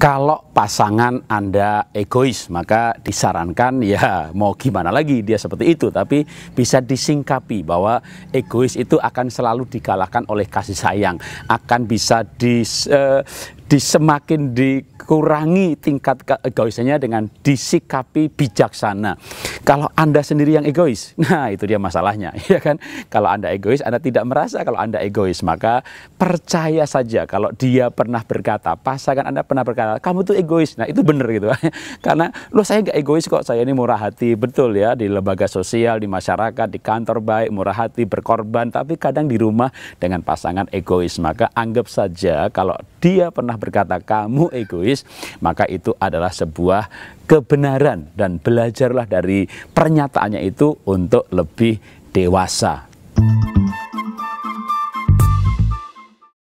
kalau pasangan Anda egois, maka disarankan ya mau gimana lagi dia seperti itu. Tapi bisa disingkapi bahwa egois itu akan selalu dikalahkan oleh kasih sayang. Akan bisa dis, eh, disemakin dikurangi tingkat egoisnya dengan disikapi bijaksana. Kalau Anda sendiri yang egois, nah itu dia masalahnya, ya kan? Kalau Anda egois, Anda tidak merasa kalau Anda egois, maka percaya saja kalau dia pernah berkata, pasangan Anda pernah berkata, kamu tuh egois. Nah, itu benar gitu. Karena lo saya nggak egois kok, saya ini murah hati, betul ya, di lembaga sosial, di masyarakat, di kantor baik, murah hati, berkorban, tapi kadang di rumah dengan pasangan egois, maka anggap saja kalau dia pernah berkata kamu egois, maka itu adalah sebuah kebenaran dan belajarlah dari pernyataannya itu untuk lebih dewasa